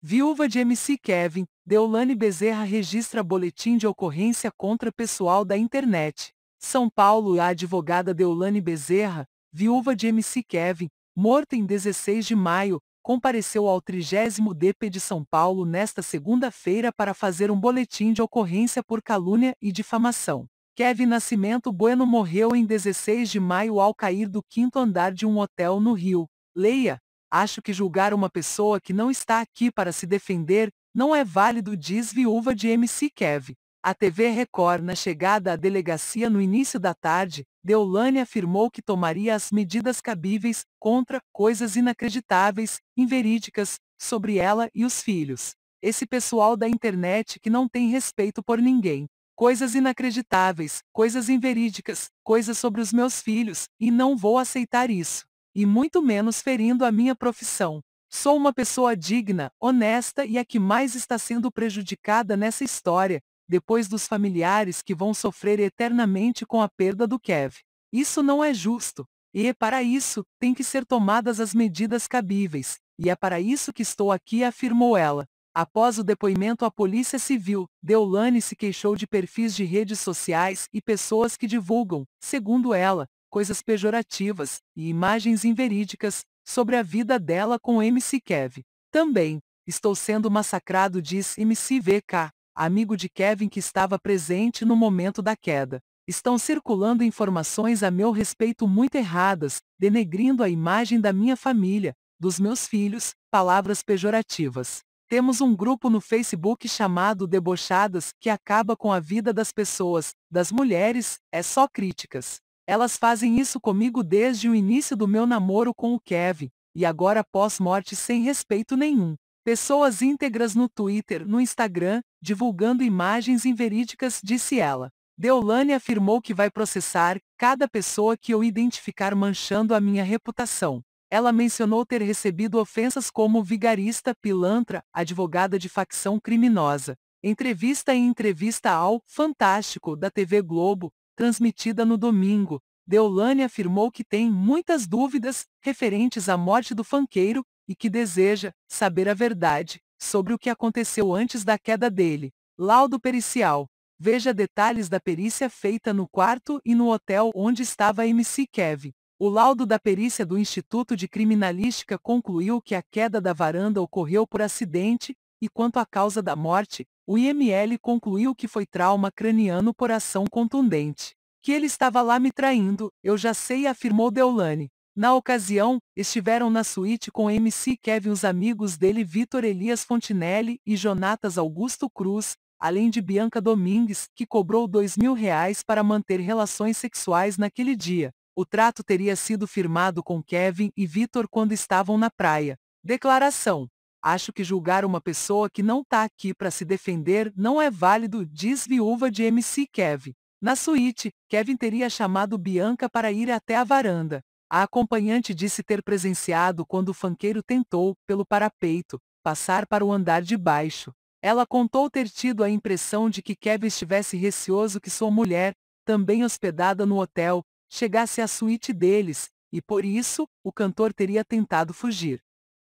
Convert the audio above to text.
Viúva de MC Kevin, Deolane Bezerra registra boletim de ocorrência contra pessoal da internet. São Paulo a advogada Deolane Bezerra, viúva de MC Kevin, morta em 16 de maio, compareceu ao 30 DP de São Paulo nesta segunda-feira para fazer um boletim de ocorrência por calúnia e difamação. Kevin Nascimento Bueno morreu em 16 de maio ao cair do quinto andar de um hotel no Rio. Leia, Acho que julgar uma pessoa que não está aqui para se defender não é válido, diz viúva de MC Kev. A TV Record, na chegada à delegacia no início da tarde, Deolane afirmou que tomaria as medidas cabíveis contra coisas inacreditáveis, inverídicas, sobre ela e os filhos. Esse pessoal da internet que não tem respeito por ninguém. Coisas inacreditáveis, coisas inverídicas, coisas sobre os meus filhos, e não vou aceitar isso e muito menos ferindo a minha profissão. Sou uma pessoa digna, honesta e a que mais está sendo prejudicada nessa história, depois dos familiares que vão sofrer eternamente com a perda do Kev. Isso não é justo. E, é para isso, tem que ser tomadas as medidas cabíveis, e é para isso que estou aqui, afirmou ela. Após o depoimento à Polícia Civil, Deolane se queixou de perfis de redes sociais e pessoas que divulgam, segundo ela, coisas pejorativas e imagens inverídicas sobre a vida dela com MC Kev. Também, estou sendo massacrado diz MC VK, amigo de Kevin que estava presente no momento da queda. Estão circulando informações a meu respeito muito erradas, denegrindo a imagem da minha família, dos meus filhos, palavras pejorativas. Temos um grupo no Facebook chamado Debochadas que acaba com a vida das pessoas, das mulheres, é só críticas. Elas fazem isso comigo desde o início do meu namoro com o Kevin, e agora pós-morte sem respeito nenhum. Pessoas íntegras no Twitter, no Instagram, divulgando imagens inverídicas, disse ela. Deolane afirmou que vai processar cada pessoa que eu identificar manchando a minha reputação. Ela mencionou ter recebido ofensas como vigarista, pilantra, advogada de facção criminosa. Entrevista em entrevista ao Fantástico da TV Globo, transmitida no domingo, Deolane afirmou que tem muitas dúvidas referentes à morte do fanqueiro e que deseja saber a verdade sobre o que aconteceu antes da queda dele. Laudo pericial. Veja detalhes da perícia feita no quarto e no hotel onde estava MC Kev. O laudo da perícia do Instituto de Criminalística concluiu que a queda da varanda ocorreu por acidente, e quanto à causa da morte, o IML concluiu que foi trauma craniano coração contundente. Que ele estava lá me traindo, eu já sei, afirmou Deolane. Na ocasião, estiveram na suíte com MC Kevin os amigos dele Vitor Elias Fontinelli e Jonatas Augusto Cruz, além de Bianca Domingues, que cobrou dois mil reais para manter relações sexuais naquele dia. O trato teria sido firmado com Kevin e Vitor quando estavam na praia. Declaração acho que julgar uma pessoa que não tá aqui para se defender não é válido, diz viúva de MC Kevin. Na suíte, Kevin teria chamado Bianca para ir até a varanda. A acompanhante disse ter presenciado quando o fanqueiro tentou, pelo parapeito, passar para o andar de baixo. Ela contou ter tido a impressão de que Kevin estivesse receoso que sua mulher, também hospedada no hotel, chegasse à suíte deles, e por isso, o cantor teria tentado fugir.